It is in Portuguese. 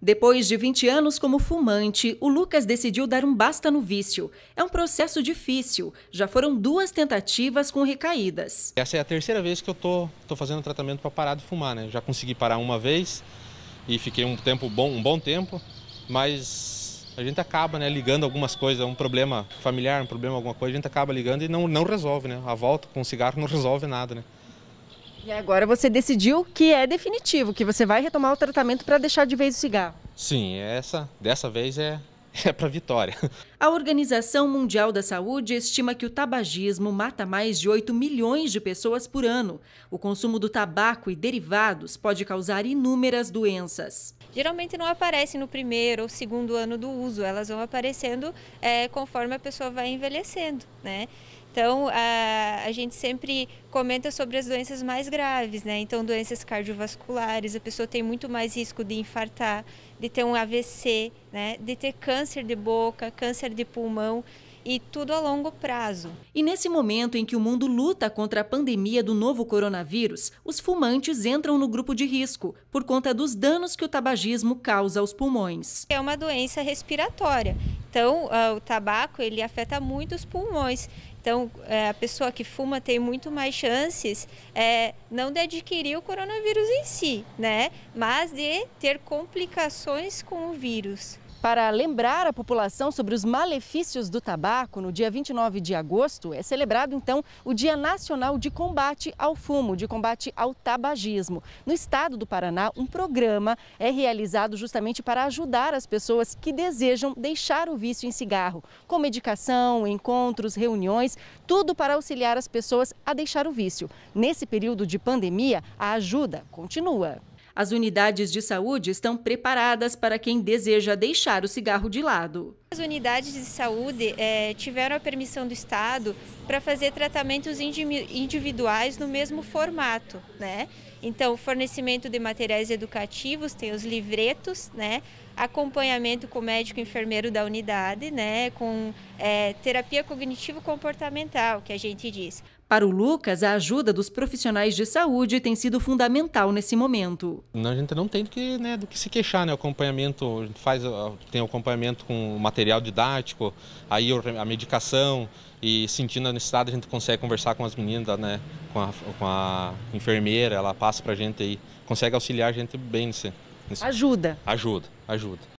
Depois de 20 anos como fumante, o Lucas decidiu dar um basta no vício. É um processo difícil, já foram duas tentativas com recaídas. Essa é a terceira vez que eu tô, tô fazendo tratamento para parar de fumar, né? Já consegui parar uma vez e fiquei um tempo bom, um bom tempo, mas a gente acaba, né, ligando algumas coisas, um problema familiar, um problema alguma coisa, a gente acaba ligando e não não resolve, né? A volta com o cigarro não resolve nada, né? E agora você decidiu que é definitivo, que você vai retomar o tratamento para deixar de vez o cigarro. Sim, essa dessa vez é é para vitória. A Organização Mundial da Saúde estima que o tabagismo mata mais de 8 milhões de pessoas por ano. O consumo do tabaco e derivados pode causar inúmeras doenças. Geralmente não aparecem no primeiro ou segundo ano do uso, elas vão aparecendo é, conforme a pessoa vai envelhecendo, né? Então, a, a gente sempre comenta sobre as doenças mais graves, né? Então, doenças cardiovasculares, a pessoa tem muito mais risco de infartar, de ter um AVC, né? De ter câncer de boca, câncer de pulmão e tudo a longo prazo. E nesse momento em que o mundo luta contra a pandemia do novo coronavírus, os fumantes entram no grupo de risco por conta dos danos que o tabagismo causa aos pulmões. É uma doença respiratória, então, uh, o tabaco ele afeta muito os pulmões. Então, é, a pessoa que fuma tem muito mais chances é, não de adquirir o coronavírus em si, né? Mas de ter complicações com o vírus. Para lembrar a população sobre os malefícios do tabaco, no dia 29 de agosto é celebrado então o Dia Nacional de Combate ao Fumo, de combate ao tabagismo. No estado do Paraná, um programa é realizado justamente para ajudar as pessoas que desejam deixar o vício em cigarro, com medicação, encontros, reuniões, tudo para auxiliar as pessoas a deixar o vício. Nesse período de pandemia, a ajuda continua. As unidades de saúde estão preparadas para quem deseja deixar o cigarro de lado. As unidades de saúde é, tiveram a permissão do Estado para fazer tratamentos individuais no mesmo formato, né? Então, fornecimento de materiais educativos, tem os livretos, né? Acompanhamento com o médico enfermeiro da unidade, né? Com é, terapia cognitivo-comportamental, que a gente diz. Para o Lucas, a ajuda dos profissionais de saúde tem sido fundamental nesse momento. A gente não tem do que, né, do que se queixar, né? O acompanhamento, faz, tem o acompanhamento com material material didático, aí a medicação e sentindo a necessidade a gente consegue conversar com as meninas, né, com a, com a enfermeira, ela passa para a gente aí, consegue auxiliar a gente bem nesse, nesse... Ajuda. Ajuda, ajuda.